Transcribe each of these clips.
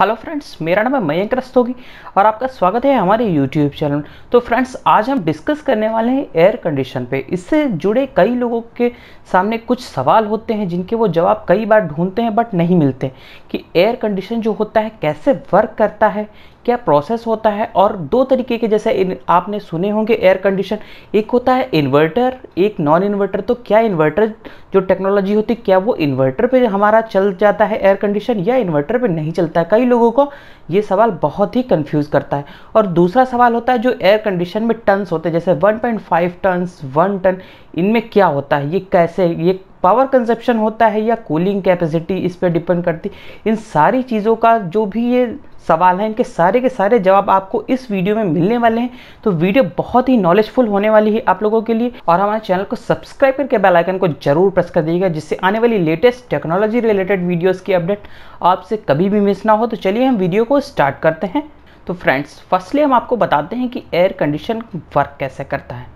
hello friends मेरा नाम है मयंक रस्तोगी और आपका स्वागत है हमारे यूट्यूब चैनल तो फ्रेंड्स आज हम डिस्कस करने वाले हैं एयर कंडीशन पे इससे जुड़े कई लोगों के सामने कुछ सवाल होते हैं जिनके वो जवाब कई बार ढूंढते हैं बट नहीं मिलते कि एयर कंडीशन जो होता है कैसे वर्क करता है क्या प्रोसेस होता है और दो तरीके के जैसे इन, आपने सुने होंगे एयर कंडीशन एक होता है इन्वर्टर एक नॉन इन्वर्टर तो क्या इन्वर्टर जो टेक्नोलॉजी होती है क्या वो इन्वर्टर पे हमारा चल जाता है एयर कंडीशन या इन्वर्टर पे नहीं चलता है कई लोगों को ये सवाल बहुत ही कंफ्यूज करता है और दूसरा सवाल होता है जो एयर कंडीशन में टन्स होते हैं जैसे 1.5 टन्स 1 टन इनमें क्या होता है ये कैसे ये पावर कंजप्शन होता है या कूलिंग कैपेसिटी इस पर डिपेंड करती इन सारी चीज़ों का जो भी ये सवाल हैं इनके सारे के सारे जवाब आपको इस वीडियो में मिलने वाले हैं तो वीडियो बहुत ही नॉलेजफुल होने वाली है आप लोगों के लिए और हमारे चैनल को सब्सक्राइब करके बेल आइकन को जरूर प्रेस कर दीजिएगा जिससे आने वाली लेटेस्ट टेक्नोलॉजी रिलेटेड वीडियोस की अपडेट आपसे कभी भी मिस ना हो तो चलिए हम वीडियो को स्टार्ट करते हैं तो फ्रेंड्स फर्स्टली हम आपको बताते हैं कि एयर कंडीशन वर्क कैसे करता है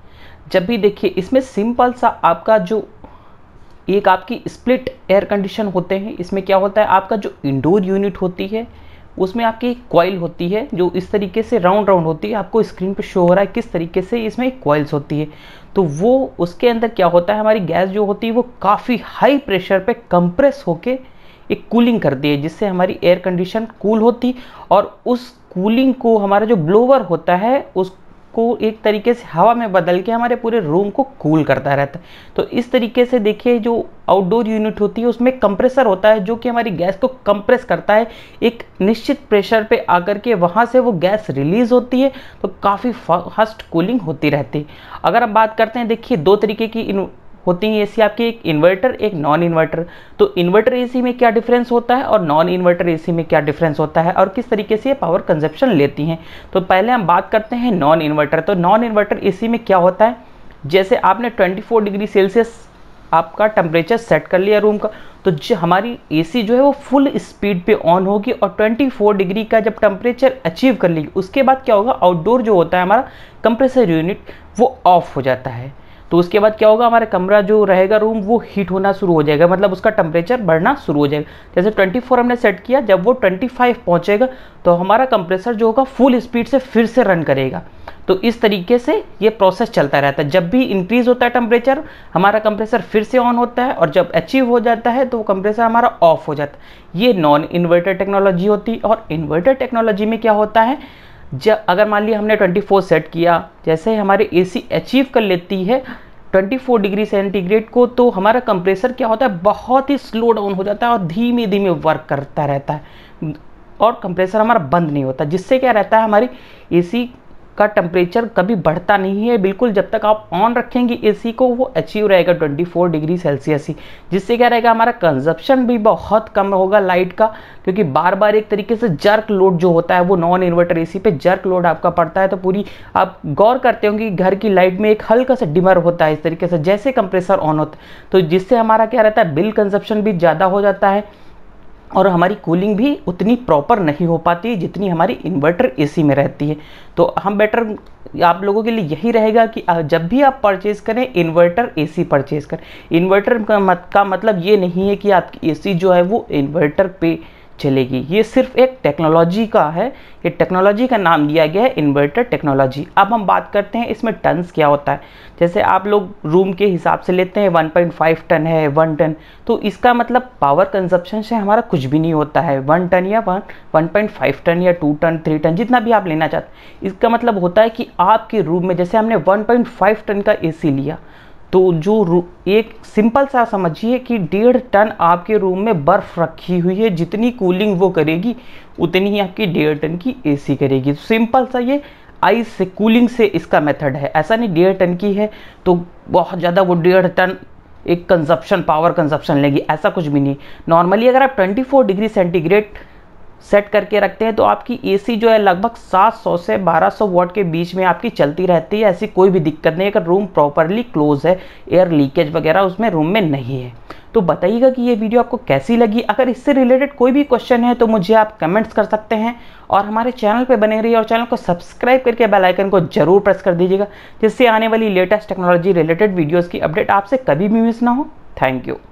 जब भी देखिए इसमें सिंपल सा आपका जो एक आपकी स्प्लिट एयर कंडीशन होते हैं इसमें क्या होता है आपका जो इंडोर यूनिट होती है उसमें आपकी कॉइल होती है जो इस तरीके से राउंड राउंड होती है आपको स्क्रीन पे शो हो रहा है किस तरीके से इसमें एक होती है तो वो उसके अंदर क्या होता है हमारी गैस जो होती है वो काफ़ी हाई प्रेशर पे कंप्रेस होके एक कूलिंग करती है जिससे हमारी एयर कंडीशन कूल होती और उस कूलिंग को हमारा जो ब्लोवर होता है उस को एक तरीके से हवा में बदल के हमारे पूरे रूम को कूल करता रहता है तो इस तरीके से देखिए जो आउटडोर यूनिट होती है उसमें कंप्रेसर होता है जो कि हमारी गैस को कंप्रेस करता है एक निश्चित प्रेशर पे आकर के वहाँ से वो गैस रिलीज़ होती है तो काफ़ी फास्ट कूलिंग होती रहती है अगर हम बात करते हैं देखिए दो तरीके की होती हैं एसी आपकी एक इन्वर्टर एक नॉन इन्वर्टर तो इन्वर्टर एसी में क्या डिफरेंस होता है और नॉन इन्वर्टर एसी में क्या डिफरेंस होता है और किस तरीके से ये पावर कंजप्शन लेती हैं तो पहले हम बात करते हैं नॉन इन्वर्टर तो नॉन इन्वर्टर एसी में क्या होता है जैसे आपने 24 डिग्री सेल्सियस आपका टेम्परेचर सेट कर लिया रूम का तो जो हमारी ए जो है वो फुल स्पीड पर ऑन होगी और ट्वेंटी डिग्री का जब टेम्परेचर अचीव कर लेगी उसके बाद क्या होगा आउटडोर जो होता है हमारा कंप्रेसर यूनिट वो ऑफ हो जाता है तो उसके बाद क्या होगा हमारा कमरा जो रहेगा रूम वो हीट होना शुरू हो जाएगा मतलब उसका टेम्परेचर बढ़ना शुरू हो जाएगा जैसे 24 हमने सेट किया जब वो 25 पहुंचेगा तो हमारा कंप्रेसर जो होगा फुल स्पीड से फिर से रन करेगा तो इस तरीके से ये प्रोसेस चलता रहता है जब भी इंक्रीज़ होता है टेम्परेचर हमारा कंप्रेसर फिर से ऑन होता है और जब अचीव हो जाता है तो वो कंप्रेसर हमारा ऑफ हो जाता है ये नॉन इन्वर्टर टेक्नोलॉजी होती है और इन्वर्टर टेक्नोलॉजी में क्या होता है जब अगर मान लिया हमने 24 सेट किया जैसे हमारे एसी अचीव कर लेती है 24 डिग्री सेंटीग्रेड को तो हमारा कंप्रेसर क्या होता है बहुत ही स्लो डाउन हो जाता है और धीमे धीमे वर्क करता रहता है और कंप्रेसर हमारा बंद नहीं होता जिससे क्या रहता है हमारी एसी का टेम्परेचर कभी बढ़ता नहीं है बिल्कुल जब तक आप ऑन रखेंगे एसी को वो अचीव रहेगा 24 डिग्री सेल्सियस ही जिससे क्या रहेगा हमारा कंजप्शन भी बहुत कम होगा लाइट का क्योंकि बार बार एक तरीके से जर्क लोड जो होता है वो नॉन इन्वर्टर एसी पे जर्क लोड आपका पड़ता है तो पूरी आप गौर करते होंगे घर की लाइट में एक हल्का सा डिमर होता है इस तरीके से जैसे कंप्रेसर ऑन होता है तो जिससे हमारा क्या रहता है बिल कंजप्शन भी ज़्यादा हो जाता है और हमारी कूलिंग भी उतनी प्रॉपर नहीं हो पाती जितनी हमारी इन्वर्टर एसी में रहती है तो हम बेटर आप लोगों के लिए यही रहेगा कि जब भी आप परचेज़ करें इन्वर्टर एसी परचेज़ करें इन्वर्टर का, का मतलब ये नहीं है कि आपकी एसी जो है वो इन्वर्टर पे चलेगी ये सिर्फ एक टेक्नोलॉजी का है ये टेक्नोलॉजी का नाम दिया गया है इन्वर्टर टेक्नोलॉजी अब हम बात करते हैं इसमें टनस क्या होता है जैसे आप लोग रूम के हिसाब से लेते हैं 1.5 टन है 1 टन तो इसका मतलब पावर कंजप्शन से हमारा कुछ भी नहीं होता है 1 टन या वन 1.5 टन या 2 टन 3 टन जितना भी आप लेना चाहते इसका मतलब होता है कि आपके रूम में जैसे हमने वन टन का ए लिया तो जो एक सिंपल सा समझिए कि डेढ़ टन आपके रूम में बर्फ़ रखी हुई है जितनी कूलिंग वो करेगी उतनी ही आपकी डेढ़ टन की एसी करेगी तो सिंपल सा ये आइस से कूलिंग से इसका मेथड है ऐसा नहीं डेढ़ टन की है तो बहुत ज़्यादा वो डेढ़ टन एक कंजप्शन पावर कंजप्शन लेगी ऐसा कुछ भी नहीं नॉर्मली अगर आप 24 डिग्री सेंटीग्रेड सेट करके रखते हैं तो आपकी एसी जो है लगभग 700 से 1200 वॉट के बीच में आपकी चलती रहती है ऐसी कोई भी दिक्कत नहीं अगर रूम प्रॉपरली क्लोज है एयर लीकेज वगैरह उसमें रूम में नहीं है तो बताइएगा कि ये वीडियो आपको कैसी लगी अगर इससे रिलेटेड कोई भी क्वेश्चन है तो मुझे आप कमेंट्स कर सकते हैं और हमारे चैनल पर बने रहिए और चैनल को सब्सक्राइब करके बेल आइकन को जरूर प्रेस कर दीजिएगा जिससे आने वाली लेटेस्ट टेक्नोलॉजी रिलेटेड वीडियोज़ की अपडेट आपसे कभी भी मिस ना हो थैंक यू